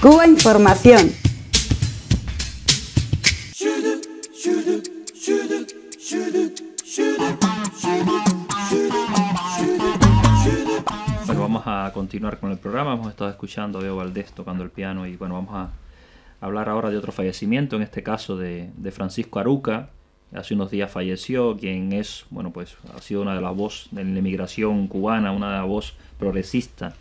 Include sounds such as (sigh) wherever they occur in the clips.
Cuba Información. Bueno, vamos a continuar con el programa. Hemos estado escuchando a Veo Valdés tocando el piano y bueno, vamos a hablar ahora de otro fallecimiento, en este caso de, Francisco Aruca. Hace unos días falleció, quien es, bueno, pues ha sido una de las voces de la emigración cubana, una de las voces progresista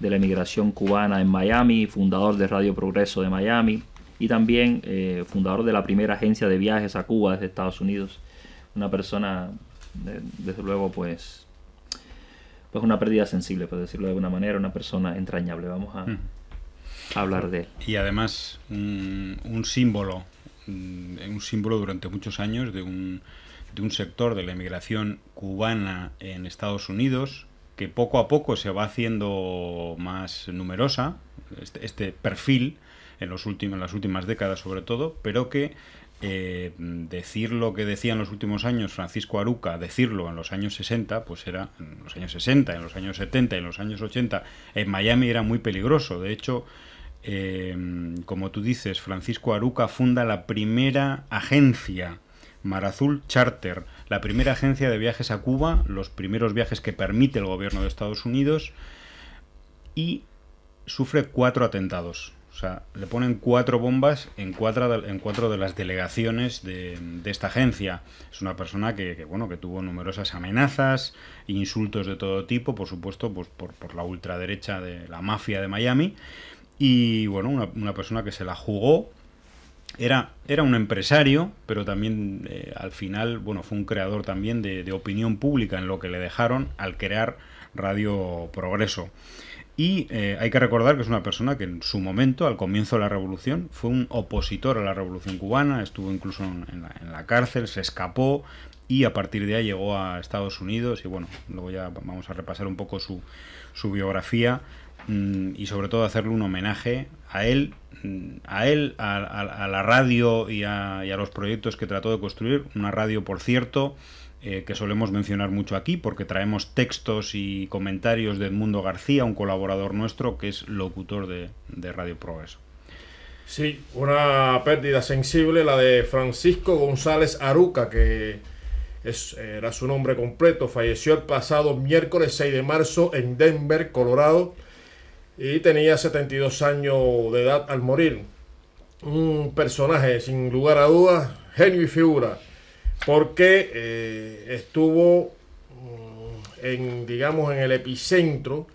de la emigración cubana en Miami, fundador de Radio Progreso de Miami y también eh, fundador de la primera agencia de viajes a Cuba desde Estados Unidos. Una persona, desde luego, pues, pues una pérdida sensible, por decirlo de alguna manera, una persona entrañable. Vamos a, hablar de él. Y además, un, símbolo, mm, un, símbolo durante muchos años de un, de un sector de la emigración cubana en Estados Unidos, que poco a poco se va haciendo más numerosa, este, este perfil, en, los últimos, en las últimas décadas sobre todo, pero que eh, decir lo que decía en los últimos años Francisco Aruca, decirlo en los años 60, pues era en los años 60, en los años 70, en los años 80, en Miami era muy peligroso. De hecho, eh, como tú dices, Francisco Aruca funda la primera agencia, Marazul Charter, la primera agencia de viajes a Cuba, los primeros viajes que permite el gobierno de Estados Unidos, y sufre cuatro atentados. O sea, le ponen cuatro bombas en cuatro de, en cuatro de las delegaciones de, esta agencia. Es una persona que, bueno, que tuvo numerosas amenazas, insultos de todo tipo, por supuesto, pues por, la ultraderecha de la mafia de Miami. Y bueno, una persona que se la jugó era, un empresario, pero también eh, al final, bueno, fue un creador también de, opinión pública en lo que le dejaron al crear Radio Progreso. Y eh, hay que recordar que es una persona que en su momento, al comienzo de la revolución, fue un opositor a la revolución cubana, estuvo incluso en la, en la cárcel, se escapó y a partir de ahí llegó a Estados Unidos y bueno, luego ya vamos a repasar un poco su, su biografía Mm, y sobre todo hacerle un homenaje a él, mm, a él, a, la radio y a, los proyectos que trató de construir. Una radio, por cierto, eh, que solemos mencionar mucho aquí porque traemos textos y comentarios de Edmundo García, un colaborador nuestro que es locutor de, Radio Progreso. Sí, una pérdida sensible, la de Francisco González Aruca, que era su nombre completo, falleció el pasado miércoles 6 de marzo en Denver, Colorado y tenía 72 años de edad al morir. Un personaje sin lugar a dudas, genio y figura, porque eh, estuvo mm, en, digamos, en el epicentro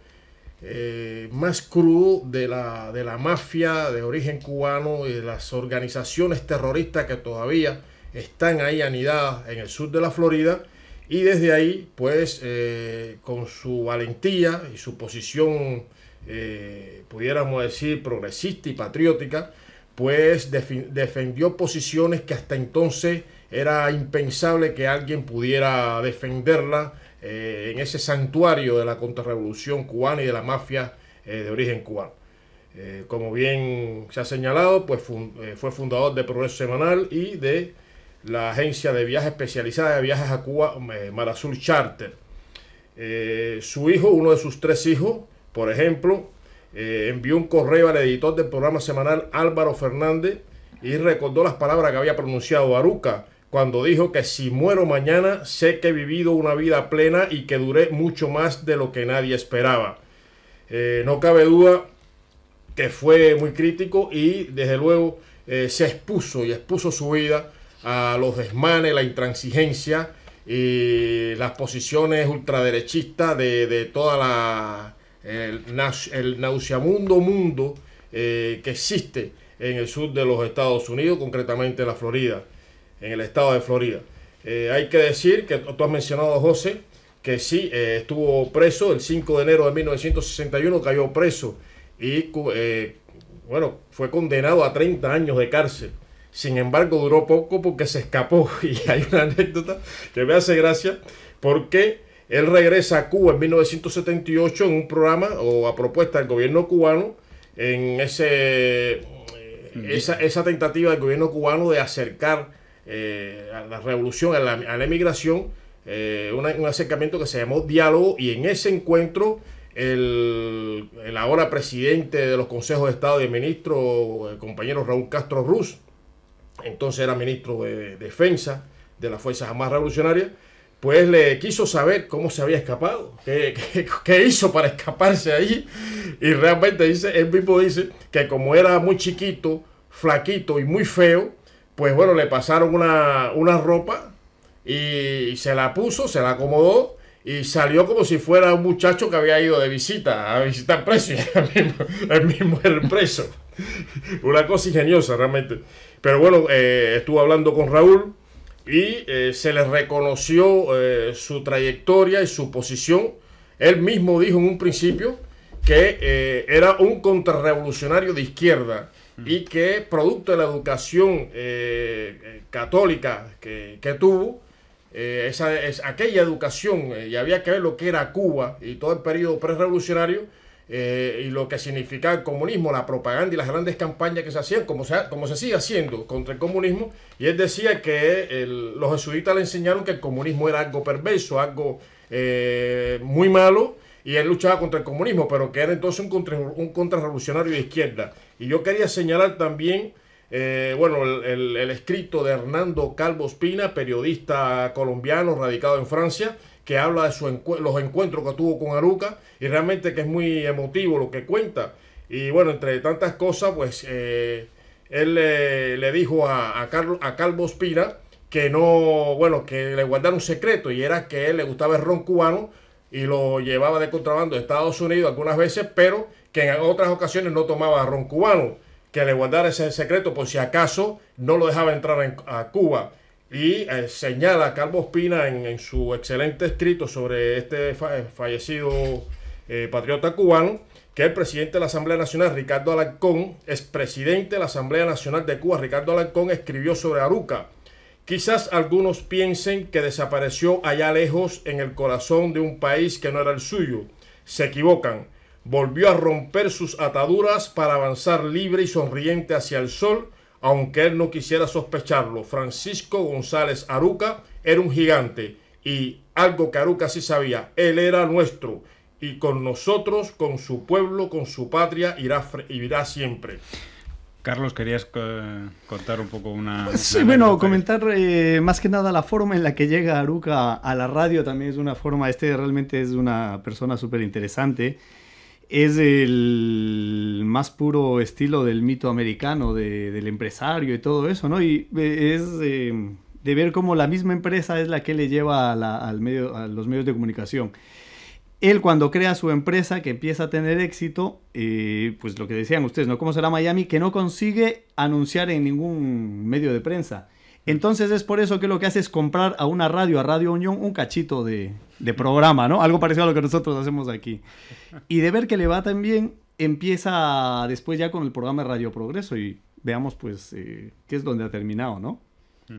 eh, más crudo de la, mafia de origen cubano y de las organizaciones terroristas que todavía están ahí anidadas en el sur de la Florida. Y desde ahí, pues, eh, con su valentía y su posición eh, pudiéramos decir, progresista y patriótica, pues defendió posiciones que hasta entonces era impensable que alguien pudiera defenderla eh, en ese santuario de la contrarrevolución cubana y de la mafia eh, de origen cubano. como bien se ha señalado, pues fue fundador de Progreso Semanal y de la agencia de viajes especializada de viajes a Cuba, Marazul Charter. su hijo, uno de sus tres hijos, por ejemplo, eh, envió un correo al editor del programa semanal Álvaro Fernández y recordó las palabras que había pronunciado Aruca cuando dijo que si muero mañana sé que he vivido una vida plena y que duré mucho más de lo que nadie esperaba. Eh, no cabe duda que fue muy crítico y desde luego eh, se expuso y expuso su vida a los desmanes, la intransigencia y las posiciones ultraderechistas de, de toda la el, el nauseamundo mundo eh, que existe en el sur de los Estados Unidos, concretamente en la Florida, en el estado de Florida. Eh, hay que decir que tú has mencionado, José, que sí, eh, estuvo preso el 5 de enero de 1961, cayó preso y, bueno, fue condenado a 30 años de cárcel. Sin embargo, duró poco porque se escapó. (laughs) Y hay una anécdota que me hace gracia porque él regresa a Cuba en 1978 en un programa o a propuesta del gobierno cubano en ese, eh, esa, tentativa del gobierno cubano de acercar eh, a la revolución, a la, emigración, eh, un acercamiento que se llamó diálogo y en ese encuentro el, ahora presidente de los consejos de Estado y ministro, el compañero Raúl Castro Ruz, entonces era ministro de, de Defensa de las Fuerzas Armadas Revolucionarias, pues le quiso saber cómo se había escapado, qué, hizo para escaparse ahí. Y realmente dice, él mismo dice que como era muy chiquito, flaquito y muy feo, pues bueno, le pasaron una, ropa y se la puso, se la acomodó y salió como si fuera un muchacho que había ido de visita, a visitar preso, (laughs) el mismo, el mismo era preso. Una cosa ingeniosa realmente. Pero bueno, eh, estuvo hablando con Raúl, y eh, se le reconoció eh, su trayectoria y su posición. Él mismo dijo en un principio que eh, era un contrarrevolucionario de izquierda y que producto de la educación católica que, tuvo, esa, es, aquella educación, y había que ver lo que era Cuba y todo el periodo prerevolucionario, eh, y lo que significaba el comunismo, la propaganda y las grandes campañas que se hacían, como se, como se sigue haciendo contra el comunismo, y él decía que los jesuitas le enseñaron que el comunismo era algo perverso, algo eh, muy malo, y él luchaba contra el comunismo, pero que era entonces un, un contrarrevolucionario de izquierda. Y yo quería señalar también... Eh, bueno, el, el, escrito de Hernando Calvo Espina, periodista colombiano radicado en Francia, que habla de su los encuentros que tuvo con Aruca y realmente que es muy emotivo lo que cuenta. Y bueno, entre tantas cosas, pues eh, él le dijo a, Carlos, a Calvo que no, bueno, que le guardara un secreto y era que él le gustaba el ron cubano y lo llevaba de contrabando de Estados Unidos algunas veces, pero que en otras ocasiones no tomaba ron cubano, que le guardara ese secreto por si acaso no lo dejaba entrar a Cuba. Y eh, señala Carlos Pina en, su excelente escrito sobre este eh, fallecido eh, patriota cubano que el presidente de la Asamblea Nacional, Ricardo Alarcón, expresidente de la Asamblea Nacional de Cuba, Ricardo Alarcón, escribió sobre Aruca. Quizás algunos piensen que desapareció allá lejos en el corazón de un país que no era el suyo. Se equivocan. Volvió a romper sus ataduras para avanzar libre y sonriente hacia el sol aunque él no quisiera sospecharlo, Francisco González Aruca era un gigante y algo que Aruca sí sabía, él era nuestro y con nosotros, con su pueblo, con su patria, irá, irá siempre. Carlos, querías eh, contar un poco una... Pues, sí, bueno, comentar eh, más que nada la forma en la que llega Aruca a la radio también es una forma, este realmente es una persona súper interesante es el más puro estilo del mito americano, del empresario y todo eso, ¿no? Y eh, es eh, de ver cómo la misma empresa es la que le lleva a, al medio, a los medios de comunicación. Él cuando crea su empresa, que empieza a tener éxito, eh, pues lo que decían ustedes, ¿no? ¿Cómo será Miami? Que no consigue anunciar en ningún medio de prensa entonces es por eso que lo que hace es comprar a una radio, a Radio Unión, un cachito de, programa, ¿no? Algo parecido a lo que nosotros hacemos aquí. Y de ver que le va tan bien, empieza después ya con el programa de Radio Progreso y veamos pues eh, qué es donde ha terminado, ¿no?